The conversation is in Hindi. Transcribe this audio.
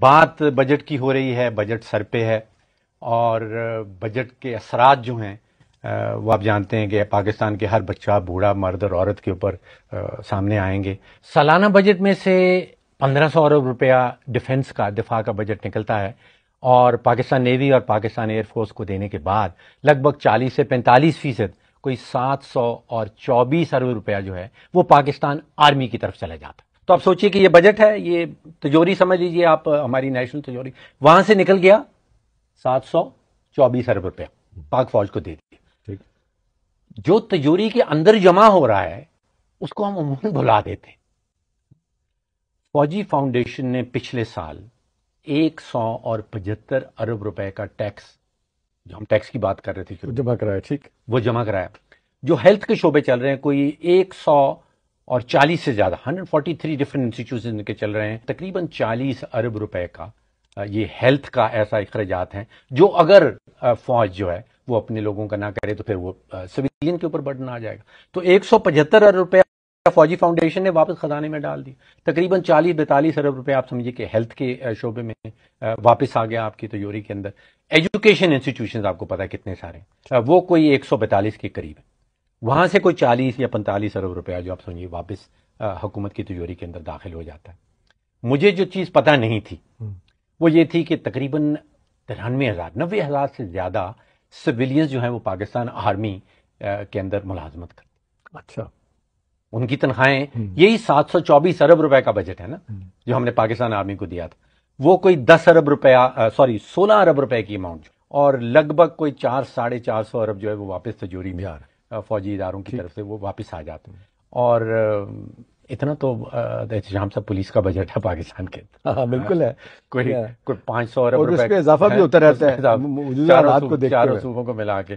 बात बजट की हो रही है बजट सर पे है और बजट के असरात जो हैं वो आप जानते हैं कि पाकिस्तान के हर बच्चा बूढ़ा मर्द और औरत के ऊपर सामने आएंगे सालाना बजट में से पंद्रह सौ अरब रुपया डिफेंस का दिफा का बजट निकलता है और पाकिस्तान नेवी और पाकिस्तान एयरफोर्स को देने के बाद लगभग चालीस से पैंतालीस फीसद कोई सात सौ और चौबीस अरब रुपया जो है वो पाकिस्तान आर्मी की तरफ चला जाता तो आप सोचिए कि ये बजट है ये तिजोरी समझ लीजिए आप हमारी नेशनल तिजोरी वहां से निकल गया सात सौ चौबीस अरब रुपया पाक फौज को दे दिए जो तिजोरी के अंदर जमा हो रहा है उसको हम अमूमन भुला देते फौजी फाउंडेशन ने पिछले साल एक सौ और पचहत्तर अरब रुपए का टैक्स जो हम टैक्स की बात कर रहे थे जमा कराया ठीक वो जमा कराया जो हेल्थ के शोबे चल रहे हैं कोई एक सौ और 40 से ज़्यादा 143 डिफरेंट इंस्टीट्यूशन के चल रहे हैं तकरीबन 40 अरब रुपए का ये हेल्थ का ऐसा अखराजात है जो अगर फौज जो है वो अपने लोगों का ना करे तो फिर वो सिविलियन के ऊपर बर्डन आ जाएगा तो एक अरब रुपए फौजी फाउंडेशन ने वापस खजाने में डाल दी तकरीबन 40 बैतालीस अरब रुपए आप समझिए कि हेल्थ के शोबे में वापस आ गया आपकी तिजोरी के अंदर एजुकेशन इंस्टीट्यूशन आपको पता है कितने सारे वो कोई एक के करीब है वहाँ से कोई चालीस या पैंतालीस अरब रुपया जो आप समझिए वापस हुकूमत की तिजोरी के अंदर दाखिल हो जाता है मुझे जो चीज़ पता नहीं थी हम्म। वो ये थी कि तकरीबन तिरानवे हज़ार नबे हज़ार से ज़्यादा सिविलियंस जो हैं वो पाकिस्तान आर्मी के अंदर मुलाजमत करते अच्छा उनकी तनख्वाहें हम्म। यही सात सौ चौबीस अरब रुपए का बजट है ना हम्म। जो हमने पाकिस्तान आर्मी को दिया था वो कोई दस अरब रुपया सॉरी सोलह अरब रुपए की अमाउंट और लगभग कोई चार साढ़े चार सौ अरब जो है वो वापस तिजोरी में आ रहा है फौजी इदारों की तरफ से वो वापस आ जाते हैं और इतना तो एहतजाम सा पुलिस का बजट है पाकिस्तान के हाँ, बिल्कुल है कोई हाँ। कोई पाँच सौ अरब इजाफा भी होता रहता है चारों को मिला के